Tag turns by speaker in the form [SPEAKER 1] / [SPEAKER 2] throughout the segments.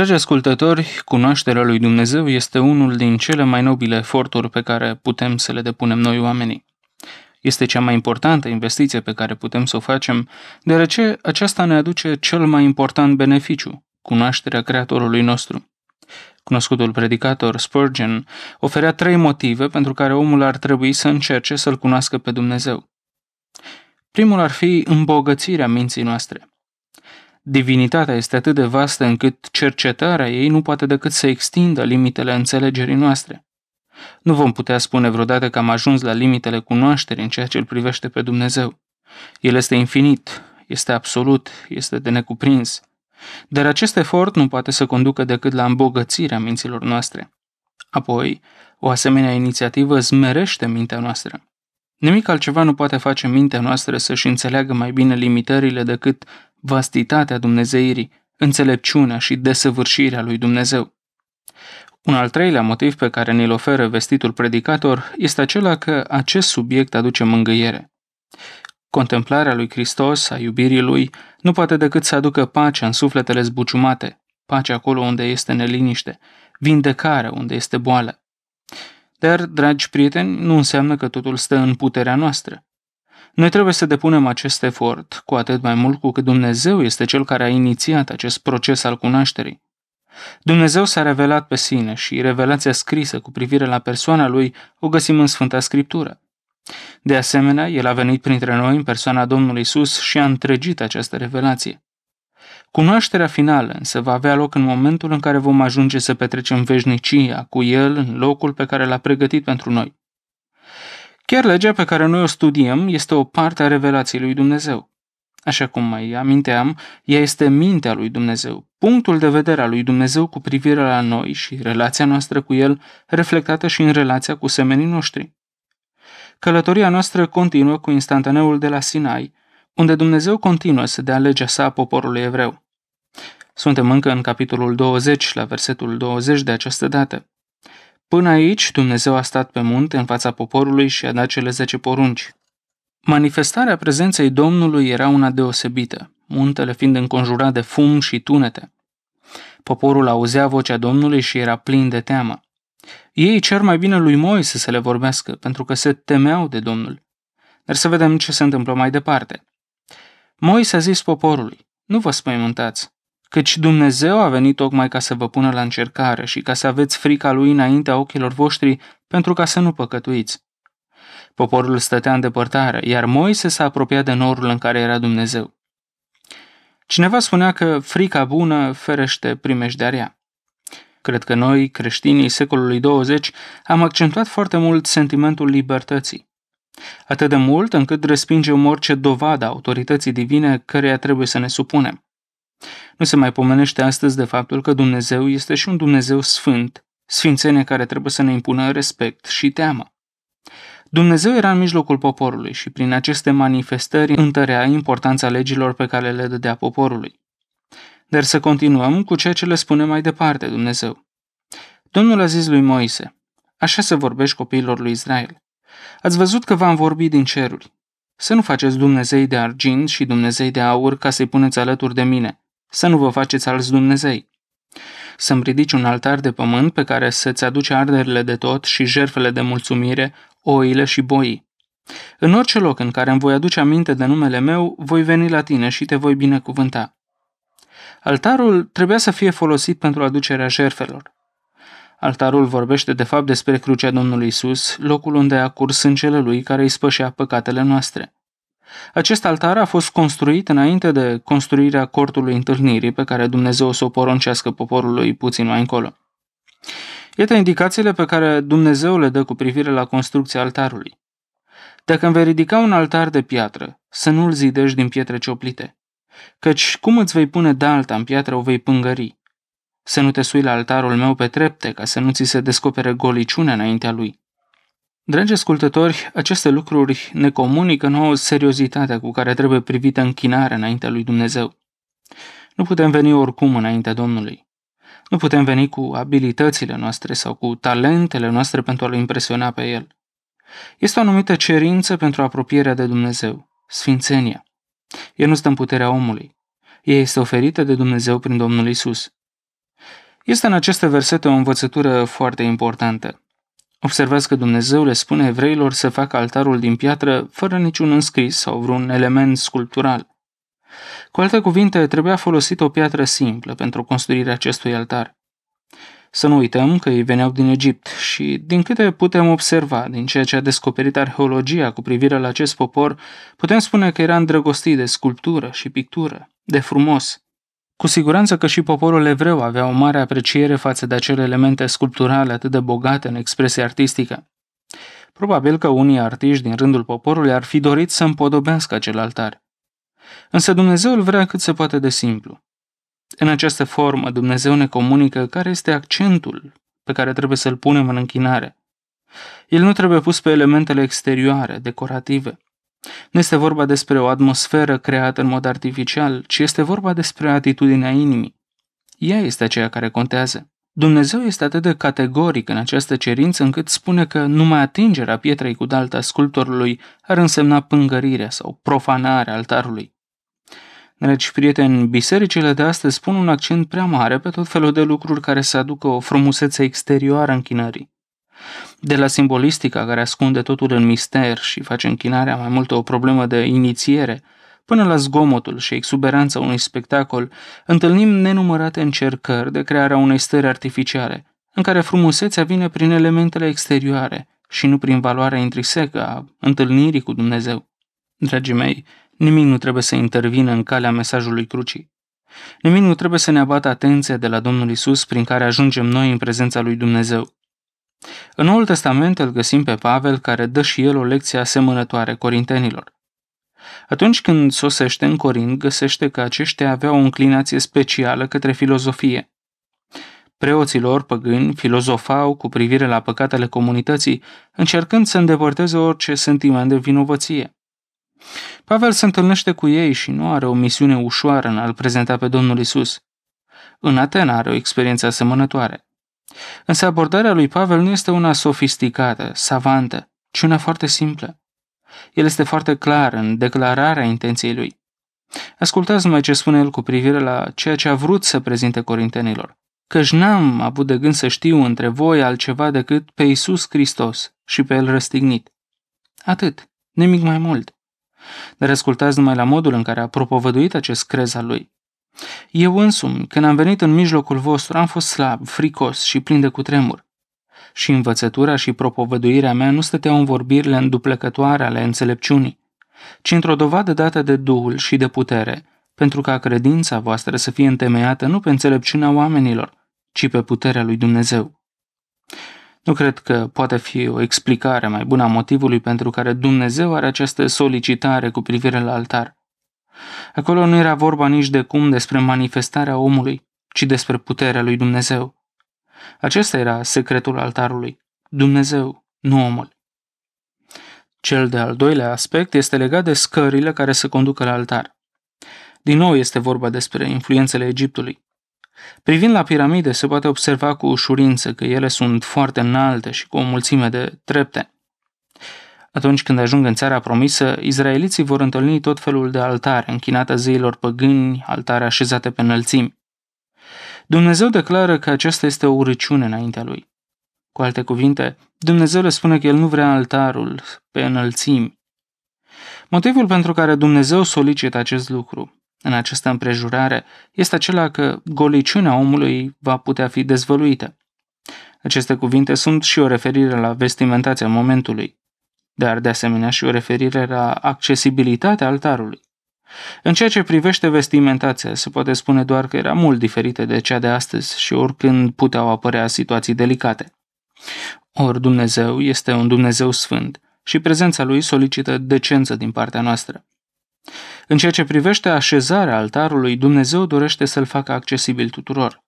[SPEAKER 1] Dragi ascultători, cunoașterea lui Dumnezeu este unul din cele mai nobile eforturi pe care putem să le depunem noi oamenii. Este cea mai importantă investiție pe care putem să o facem, deoarece aceasta ne aduce cel mai important beneficiu, cunoașterea Creatorului nostru. Cunoscutul predicator Spurgeon oferea trei motive pentru care omul ar trebui să încerce să-L cunoască pe Dumnezeu. Primul ar fi îmbogățirea minții noastre. Divinitatea este atât de vastă încât cercetarea ei nu poate decât să extindă limitele înțelegerii noastre. Nu vom putea spune vreodată că am ajuns la limitele cunoașterii în ceea ce îl privește pe Dumnezeu. El este infinit, este absolut, este de necuprins. Dar acest efort nu poate să conducă decât la îmbogățirea minților noastre. Apoi, o asemenea inițiativă zmerește mintea noastră. Nimic altceva nu poate face mintea noastră să-și înțeleagă mai bine limitările decât vastitatea Dumnezeirii, înțelepciunea și desăvârșirea lui Dumnezeu. Un al treilea motiv pe care ne-l oferă vestitul predicator este acela că acest subiect aduce mângâiere. Contemplarea lui Hristos, a iubirii lui, nu poate decât să aducă pace în sufletele zbuciumate, pace acolo unde este neliniște, vindecare unde este boală. Dar, dragi prieteni, nu înseamnă că totul stă în puterea noastră. Noi trebuie să depunem acest efort, cu atât mai mult cu cât Dumnezeu este cel care a inițiat acest proces al cunoașterii. Dumnezeu s-a revelat pe sine și revelația scrisă cu privire la persoana lui o găsim în Sfânta Scriptură. De asemenea, el a venit printre noi în persoana Domnului Isus și a întregit această revelație. Cunoașterea finală însă va avea loc în momentul în care vom ajunge să petrecem veșnicia cu El în locul pe care l-a pregătit pentru noi. Chiar legea pe care noi o studiem este o parte a revelației lui Dumnezeu. Așa cum mai aminteam, ea este mintea lui Dumnezeu, punctul de vedere al lui Dumnezeu cu privire la noi și relația noastră cu El reflectată și în relația cu semenii noștri. Călătoria noastră continuă cu instantaneul de la Sinai, unde Dumnezeu continuă să dea legea sa a poporului evreu. Suntem încă în capitolul 20, la versetul 20 de această dată. Până aici, Dumnezeu a stat pe munte în fața poporului și a dat cele zece porunci. Manifestarea prezenței Domnului era una deosebită, muntele fiind înconjurat de fum și tunete. Poporul auzea vocea Domnului și era plin de teamă. Ei cer mai bine lui Moise să le vorbească, pentru că se temeau de Domnul. Dar să vedem ce se întâmplă mai departe. Moise a zis poporului, nu vă spăimântați, căci Dumnezeu a venit tocmai ca să vă pună la încercare și ca să aveți frica lui înaintea ochilor voștri pentru ca să nu păcătuiți. Poporul stătea în depărtare, iar Moise s-a apropiat de norul în care era Dumnezeu. Cineva spunea că frica bună ferește primejdea rea. Cred că noi, creștinii secolului 20, am accentuat foarte mult sentimentul libertății. Atât de mult încât respingem orice dovadă a autorității divine căreia trebuie să ne supunem. Nu se mai pomenește astăzi de faptul că Dumnezeu este și un Dumnezeu sfânt, sfințenie care trebuie să ne impună respect și teamă. Dumnezeu era în mijlocul poporului și prin aceste manifestări întărea importanța legilor pe care le dădea poporului. Dar să continuăm cu ceea ce le spune mai departe Dumnezeu. Domnul a zis lui Moise, așa să vorbești copiilor lui Israel. Ați văzut că v-am vorbit din ceruri. Să nu faceți Dumnezei de argint și Dumnezei de aur ca să-i puneți alături de mine, să nu vă faceți alți Dumnezei. Să-mi ridici un altar de pământ pe care să-ți aduci arderile de tot și jerfele de mulțumire, oile și boii. În orice loc în care îmi voi aduce aminte de numele meu, voi veni la tine și te voi binecuvânta. Altarul trebuia să fie folosit pentru aducerea jerfelor. Altarul vorbește de fapt despre crucea Domnului Isus, locul unde a curs sângele lui care îi spășea păcatele noastre. Acest altar a fost construit înainte de construirea cortului întâlnirii pe care Dumnezeu o să o poruncească poporului puțin mai încolo. Iată indicațiile pe care Dumnezeu le dă cu privire la construcția altarului. Dacă îmi vei ridica un altar de piatră, să nu-l zidești din pietre cioplite, căci cum îți vei pune alta în piatră o vei pângări. Să nu te sui la altarul meu pe trepte, ca să nu ți se descopere goliciunea înaintea lui. Dragi ascultători, aceste lucruri ne comunică nouă seriozitatea cu care trebuie privită închinarea înaintea lui Dumnezeu. Nu putem veni oricum înaintea Domnului. Nu putem veni cu abilitățile noastre sau cu talentele noastre pentru a-L impresiona pe El. Este o anumită cerință pentru apropierea de Dumnezeu, sfințenia. El nu stă în puterea omului. Ea este oferită de Dumnezeu prin Domnul Isus. Este în aceste versete o învățătură foarte importantă. Observați că Dumnezeu le spune evreilor să facă altarul din piatră fără niciun înscris sau vreun element sculptural. Cu alte cuvinte, trebuia folosit o piatră simplă pentru construirea acestui altar. Să nu uităm că ei veneau din Egipt și, din câte putem observa din ceea ce a descoperit arheologia cu privire la acest popor, putem spune că era îndrăgostit de sculptură și pictură, de frumos. Cu siguranță că și poporul evreu avea o mare apreciere față de acele elemente sculpturale atât de bogate în expresie artistică. Probabil că unii artiști din rândul poporului ar fi dorit să împodobească acel altar. Însă Dumnezeu îl vrea cât se poate de simplu. În această formă, Dumnezeu ne comunică care este accentul pe care trebuie să-l punem în închinare. El nu trebuie pus pe elementele exterioare, decorative. Nu este vorba despre o atmosferă creată în mod artificial, ci este vorba despre atitudinea inimii. Ea este aceea care contează. Dumnezeu este atât de categoric în această cerință încât spune că numai atingerea pietrei cu dalta sculptorului ar însemna pângărirea sau profanarea altarului. Dragi prieteni, bisericile de astăzi pun un accent prea mare pe tot felul de lucruri care să aducă o frumusețe exterioară închinării de la simbolistica care ascunde totul în mister și face închinarea mai mult o problemă de inițiere, până la zgomotul și exuberanța unui spectacol, întâlnim nenumărate încercări de crearea unei stări artificiale, în care frumusețea vine prin elementele exterioare și nu prin valoarea intrisecă a întâlnirii cu Dumnezeu. Dragii mei, nimic nu trebuie să intervină în calea mesajului crucii. Nimic nu trebuie să ne abată atenția de la Domnul Isus prin care ajungem noi în prezența lui Dumnezeu. În Noul Testament îl găsim pe Pavel care dă și el o lecție asemănătoare corintenilor. Atunci când sosește în Corint, găsește că aceștia aveau o înclinație specială către filozofie. Preoților păgâni filozofau cu privire la păcatele comunității, încercând să îndepărteze orice sentiment de vinovăție. Pavel se întâlnește cu ei și nu are o misiune ușoară în a-L prezenta pe Domnul Isus. În Atena are o experiență asemănătoare. Însă abordarea lui Pavel nu este una sofisticată, savantă, ci una foarte simplă. El este foarte clar în declararea intenției lui. Ascultați numai ce spune el cu privire la ceea ce a vrut să prezinte corintenilor. Căci n-am avut de gând să știu între voi altceva decât pe Isus Hristos și pe El răstignit. Atât, nimic mai mult. Dar ascultați numai la modul în care a propovăduit acest crez al lui. Eu însumi, când am venit în mijlocul vostru, am fost slab, fricos și plin de cutremur. Și învățătura și propovăduirea mea nu stăteau în vorbirile înduplecătoare ale înțelepciunii, ci într-o dovadă dată de Duhul și de putere, pentru ca credința voastră să fie întemeiată nu pe înțelepciunea oamenilor, ci pe puterea lui Dumnezeu. Nu cred că poate fi o explicare mai bună a motivului pentru care Dumnezeu are această solicitare cu privire la altar. Acolo nu era vorba nici de cum despre manifestarea omului, ci despre puterea lui Dumnezeu. Acesta era secretul altarului. Dumnezeu, nu omul. Cel de-al doilea aspect este legat de scările care se conducă la altar. Din nou este vorba despre influențele Egiptului. Privind la piramide, se poate observa cu ușurință că ele sunt foarte înalte și cu o mulțime de trepte. Atunci când ajung în țara promisă, izraeliții vor întâlni tot felul de altare închinate zeilor păgâni, altare așezate pe înălțimi. Dumnezeu declară că aceasta este o urăciune înaintea lui. Cu alte cuvinte, Dumnezeu le spune că el nu vrea altarul pe înălțimi. Motivul pentru care Dumnezeu solicită acest lucru în această împrejurare este acela că goliciunea omului va putea fi dezvăluită. Aceste cuvinte sunt și o referire la vestimentația momentului dar de asemenea și o referire la accesibilitatea altarului. În ceea ce privește vestimentația, se poate spune doar că era mult diferită de cea de astăzi și oricând puteau apărea situații delicate. Or Dumnezeu este un Dumnezeu sfânt și prezența lui solicită decență din partea noastră. În ceea ce privește așezarea altarului, Dumnezeu dorește să-l facă accesibil tuturor.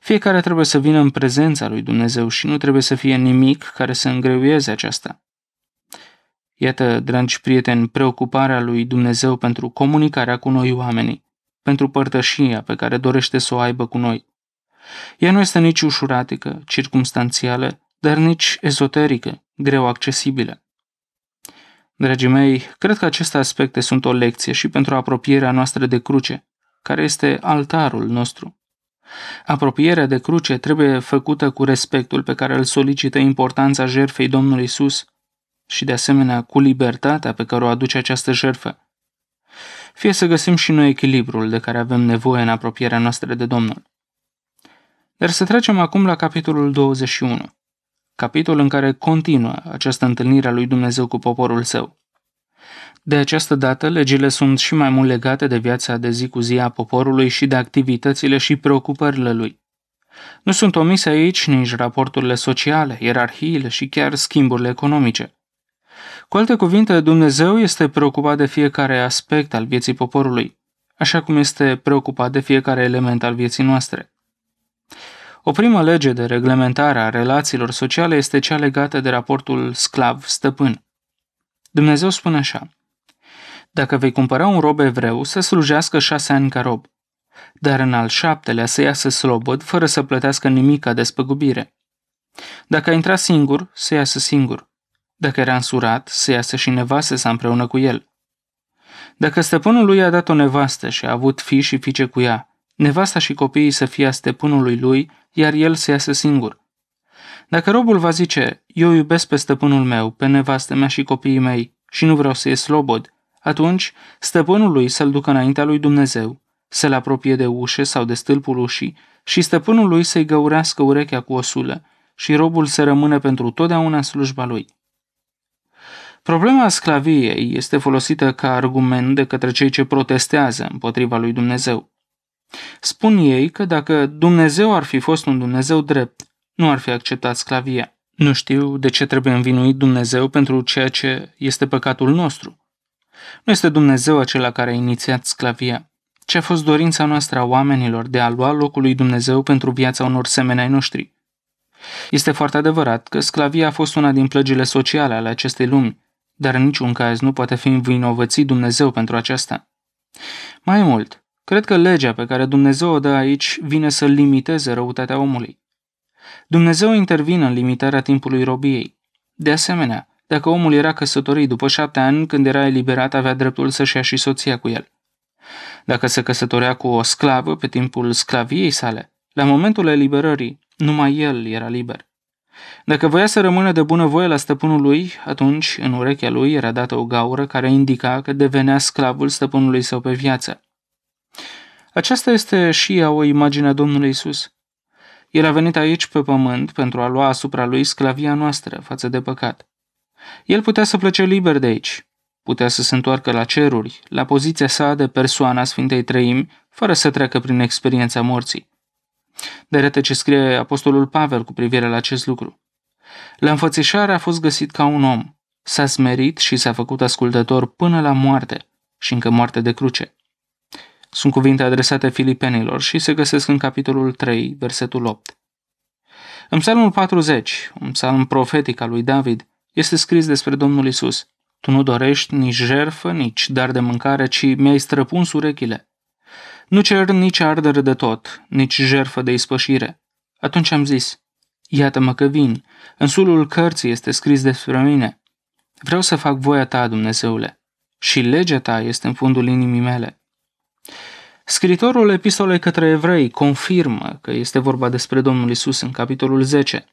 [SPEAKER 1] Fiecare trebuie să vină în prezența lui Dumnezeu și nu trebuie să fie nimic care să îngreuieze aceasta. Iată, dragi prieteni, preocuparea lui Dumnezeu pentru comunicarea cu noi oamenii, pentru părtășia pe care dorește să o aibă cu noi. Ea nu este nici ușuratică, circumstanțială, dar nici ezoterică, greu accesibilă. Dragii mei, cred că aceste aspecte sunt o lecție și pentru apropierea noastră de cruce, care este altarul nostru. Apropierea de cruce trebuie făcută cu respectul pe care îl solicită importanța jertfei Domnului Isus și de asemenea cu libertatea pe care o aduce această jertfă. Fie să găsim și noi echilibrul de care avem nevoie în apropierea noastră de Domnul. Dar să trecem acum la capitolul 21, capitol în care continuă această întâlnire a lui Dumnezeu cu poporul său. De această dată, legile sunt și mai mult legate de viața de zi cu zi a poporului și de activitățile și preocupările lui. Nu sunt omise aici nici raporturile sociale, ierarhiile și chiar schimburile economice. Cu alte cuvinte, Dumnezeu este preocupat de fiecare aspect al vieții poporului, așa cum este preocupat de fiecare element al vieții noastre. O primă lege de reglementare a relațiilor sociale este cea legată de raportul sclav-stăpân. Dumnezeu spune așa, Dacă vei cumpăra un rob evreu, să slujească șase ani ca rob, dar în al șaptelea să iasă slobod fără să plătească nimica spăgubire. Dacă a intrat singur, să iasă singur. Dacă era însurat, să iasă și nevastă să împreună cu el. Dacă stăpânul lui a dat o nevastă și a avut fi și fiice cu ea, nevasta și copiii să fie a stăpânului lui, iar el să iasă singur. Dacă robul va zice, eu iubesc pe stăpânul meu, pe nevastă mea și copiii mei și nu vreau să ies slobod, atunci stăpânul lui să-l ducă înaintea lui Dumnezeu, să-l apropie de ușe sau de stâlpul ușii și stăpânul lui să-i găurească urechea cu o sulă și robul să rămână pentru totdeauna în slujba lui. Problema sclaviei este folosită ca argument de către cei ce protestează împotriva lui Dumnezeu. Spun ei că dacă Dumnezeu ar fi fost un Dumnezeu drept, nu ar fi acceptat sclavia. Nu știu de ce trebuie învinuit Dumnezeu pentru ceea ce este păcatul nostru. Nu este Dumnezeu acela care a inițiat sclavia, Ce a fost dorința noastră a oamenilor de a lua locul lui Dumnezeu pentru viața unor semenei noștri. Este foarte adevărat că sclavia a fost una din plăgile sociale ale acestei lumi, dar în niciun caz nu poate fi învinovățit Dumnezeu pentru aceasta. Mai mult, cred că legea pe care Dumnezeu o dă aici vine să limiteze răutatea omului. Dumnezeu intervine în limitarea timpului robiei. De asemenea, dacă omul era căsătorit după șapte ani, când era eliberat, avea dreptul să-și ia și soția cu el. Dacă se căsătorea cu o sclavă pe timpul sclaviei sale, la momentul eliberării, numai el era liber. Dacă voia să rămână de bunăvoie la stăpânul lui, atunci în urechea lui era dată o gaură care indica că devenea sclavul stăpânului său pe viață. Aceasta este și ea o imagine a Domnului Isus. El a venit aici pe pământ pentru a lua asupra lui sclavia noastră față de păcat. El putea să plece liber de aici, putea să se întoarcă la ceruri, la poziția sa de persoana Sfintei Trăimi, fără să treacă prin experiența morții rete ce scrie apostolul Pavel cu privire la acest lucru. La înfățișare a fost găsit ca un om, s-a smerit și s-a făcut ascultător până la moarte și încă moarte de cruce. Sunt cuvinte adresate filipenilor și se găsesc în capitolul 3, versetul 8. În psalmul 40, un psalm profetic al lui David, este scris despre Domnul Isus. Tu nu dorești nici jerfă, nici dar de mâncare, ci mi-ai străpuns urechile. Nu cer nici ardere de tot, nici jerfă de ispășire. Atunci am zis, iată-mă că vin, în sulul cărții este scris despre mine. Vreau să fac voia ta, Dumnezeule, și legea ta este în fundul inimii mele. Scritorul epistolei către evrei confirmă că este vorba despre Domnul Isus în capitolul 10.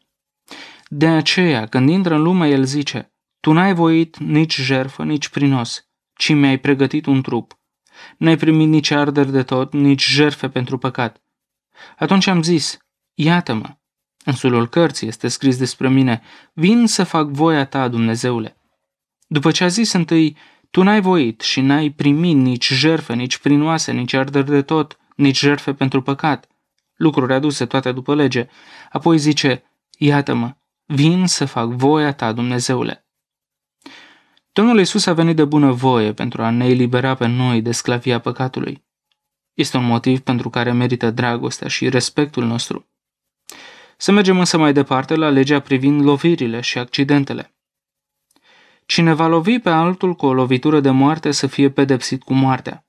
[SPEAKER 1] De aceea, când intră în lume, el zice, Tu n-ai voit nici jerfă, nici prinos, ci mi-ai pregătit un trup – N-ai primit nici arderi de tot, nici jerfe pentru păcat. Atunci am zis, iată-mă, în sulul cărții este scris despre mine, vin să fac voia ta, Dumnezeule. După ce a zis întâi, tu n-ai voit și n-ai primit nici jerfe, nici prinoase, nici arderi de tot, nici jerfe pentru păcat, lucruri aduse toate după lege. Apoi zice, iată-mă, vin să fac voia ta, Dumnezeule. Domnul Isus a venit de bună voie pentru a ne elibera pe noi de sclavia păcatului. Este un motiv pentru care merită dragostea și respectul nostru. Să mergem însă mai departe la legea privind lovirile și accidentele. Cine va lovi pe altul cu o lovitură de moarte să fie pedepsit cu moartea.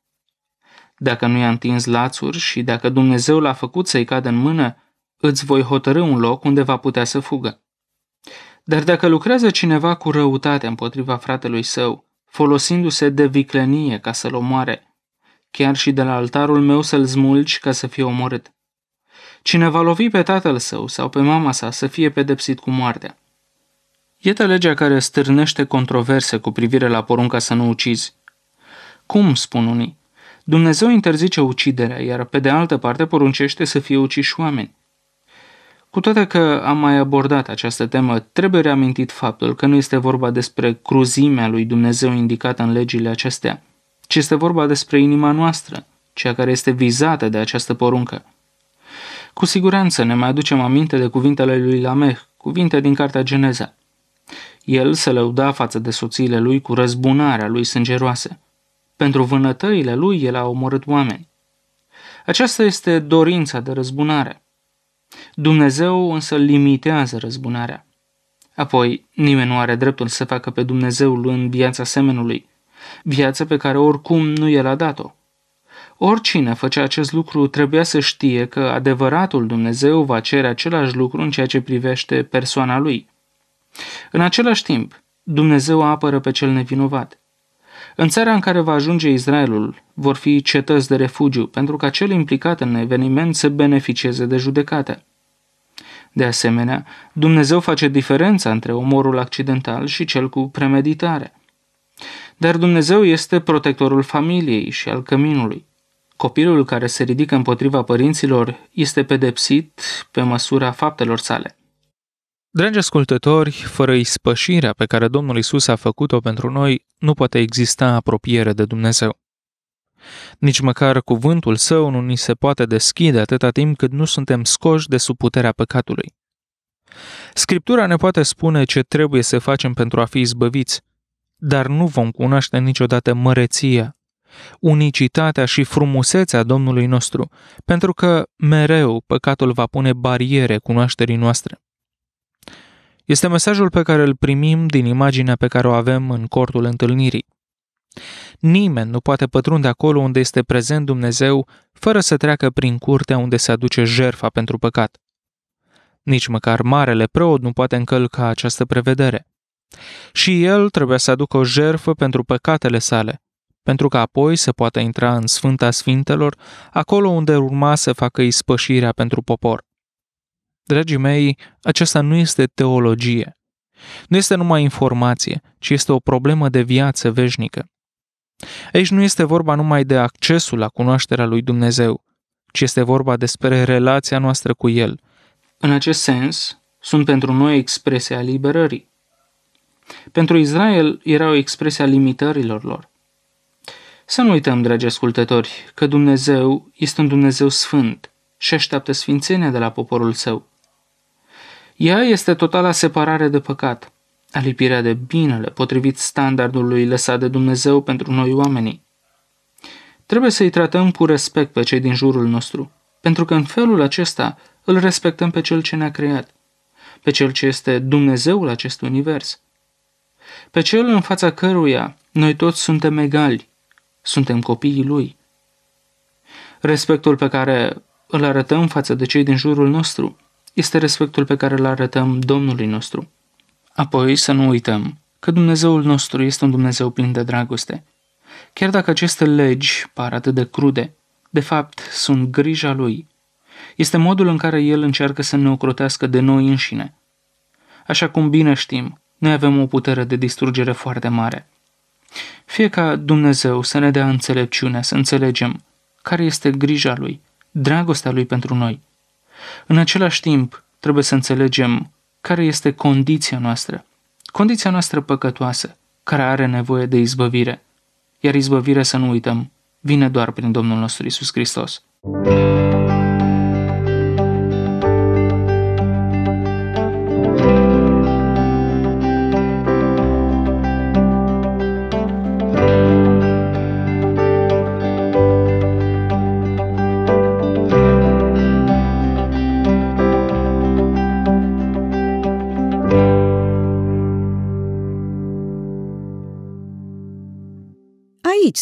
[SPEAKER 1] Dacă nu i-a întins lațuri și dacă Dumnezeu l-a făcut să-i cadă în mână, îți voi hotărâ un loc unde va putea să fugă. Dar dacă lucrează cineva cu răutate împotriva fratelui său, folosindu-se de viclenie ca să-l omoare, chiar și de la altarul meu să-l zmulgi ca să fie omorât. Cine va lovi pe tatăl său sau pe mama sa să fie pedepsit cu moartea. Iată legea care stârnește controverse cu privire la porunca să nu ucizi. Cum, spun unii, Dumnezeu interzice uciderea, iar pe de altă parte poruncește să fie uciși oameni. Cu toate că am mai abordat această temă, trebuie reamintit faptul că nu este vorba despre cruzimea lui Dumnezeu indicată în legile acestea, ci este vorba despre inima noastră, cea care este vizată de această poruncă. Cu siguranță ne mai aducem aminte de cuvintele lui Lameh, cuvinte din Cartea Geneza. El se lăuda față de soțiile lui cu răzbunarea lui sângeroase. Pentru vânătăile lui el a omorât oameni. Aceasta este dorința de răzbunare. Dumnezeu însă limitează răzbunarea. Apoi, nimeni nu are dreptul să facă pe Dumnezeu în viața semenului, viața pe care oricum nu el a dat-o. Oricine făcea acest lucru trebuia să știe că adevăratul Dumnezeu va cere același lucru în ceea ce privește persoana lui. În același timp, Dumnezeu apără pe cel nevinovat – în țara în care va ajunge Israelul, vor fi cetăți de refugiu pentru ca cel implicat în eveniment să beneficieze de judecate. De asemenea, Dumnezeu face diferența între omorul accidental și cel cu premeditare. Dar Dumnezeu este protectorul familiei și al căminului. Copilul care se ridică împotriva părinților este pedepsit pe măsura faptelor sale. Dragi ascultători, fără ispășirea pe care Domnul Isus a făcut-o pentru noi, nu poate exista apropiere de Dumnezeu. Nici măcar cuvântul său nu ni se poate deschide atâta timp cât nu suntem scoși de sub puterea păcatului. Scriptura ne poate spune ce trebuie să facem pentru a fi izbăviți, dar nu vom cunoaște niciodată măreția, unicitatea și frumusețea Domnului nostru, pentru că mereu păcatul va pune bariere cunoașterii noastre. Este mesajul pe care îl primim din imaginea pe care o avem în cortul întâlnirii. Nimeni nu poate pătrunde acolo unde este prezent Dumnezeu fără să treacă prin curtea unde se aduce jerfa pentru păcat. Nici măcar marele preot nu poate încălca această prevedere. Și el trebuie să aducă o jerfă pentru păcatele sale, pentru că apoi să poată intra în Sfânta Sfintelor, acolo unde urma să facă ispășirea pentru popor. Dragii mei, aceasta nu este teologie. Nu este numai informație, ci este o problemă de viață veșnică. Aici nu este vorba numai de accesul la cunoașterea lui Dumnezeu, ci este vorba despre relația noastră cu El. În acest sens, sunt pentru noi expresia liberării. Pentru Israel era o expresie a limitărilor lor. Să nu uităm, dragi ascultători, că Dumnezeu este un Dumnezeu sfânt și așteaptă sfințenia de la poporul său. Ea este totala separare de păcat, alipirea de binele potrivit standardului lăsat de Dumnezeu pentru noi oamenii. Trebuie să-i tratăm cu respect pe cei din jurul nostru, pentru că în felul acesta îl respectăm pe cel ce ne-a creat, pe cel ce este Dumnezeul acestui univers, pe cel în fața căruia noi toți suntem egali, suntem copiii lui. Respectul pe care îl arătăm față de cei din jurul nostru este respectul pe care îl arătăm Domnului nostru. Apoi să nu uităm că Dumnezeul nostru este un Dumnezeu plin de dragoste. Chiar dacă aceste legi par atât de crude, de fapt sunt grija Lui. Este modul în care El încearcă să ne ocrotească de noi înșine. Așa cum bine știm, noi avem o putere de distrugere foarte mare. Fie ca Dumnezeu să ne dea înțelepciune, să înțelegem care este grija Lui, dragostea Lui pentru noi – în același timp, trebuie să înțelegem care este condiția noastră, condiția noastră păcătoasă, care are nevoie de izbăvire. Iar izbăvirea, să nu uităm, vine doar prin Domnul nostru Isus Hristos. Thank